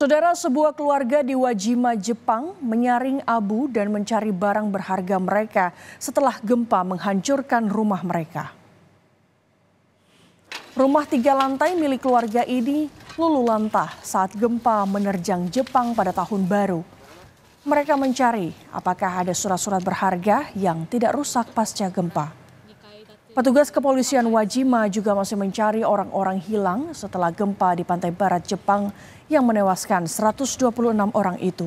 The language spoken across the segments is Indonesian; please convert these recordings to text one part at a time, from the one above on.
Saudara sebuah keluarga di Wajima, Jepang menyaring abu dan mencari barang berharga mereka setelah gempa menghancurkan rumah mereka. Rumah tiga lantai milik keluarga ini lulu lantah saat gempa menerjang Jepang pada tahun baru. Mereka mencari apakah ada surat-surat berharga yang tidak rusak pasca gempa. Petugas kepolisian Wajima juga masih mencari orang-orang hilang setelah gempa di pantai barat Jepang yang menewaskan 126 orang itu.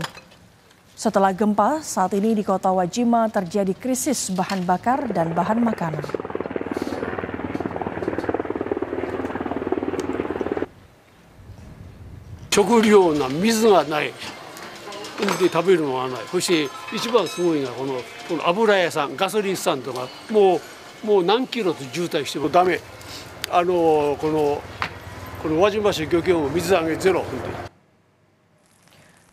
Setelah gempa, saat ini di kota Wajima terjadi krisis bahan bakar dan bahan makanan. Cukup もう何キロと渋滞してもダメあのこのこの輪島市漁協も水揚げゼロ本当に。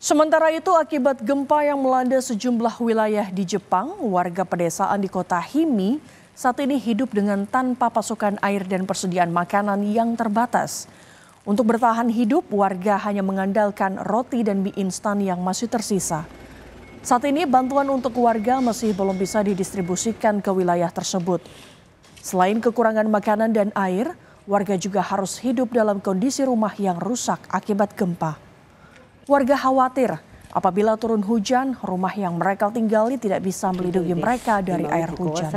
Sementara itu akibat gempa yang melanda sejumlah wilayah di Jepang, warga pedesaan di kota Himi saat ini hidup dengan tanpa pasokan air dan persediaan makanan yang terbatas. Untuk bertahan hidup, warga hanya mengandalkan roti dan mie instan yang masih tersisa. Saat ini bantuan untuk warga masih belum bisa didistribusikan ke wilayah tersebut. Selain kekurangan makanan dan air, warga juga harus hidup dalam kondisi rumah yang rusak akibat gempa. Warga khawatir apabila turun hujan, rumah yang mereka tinggali tidak bisa melindungi mereka dari air hujan.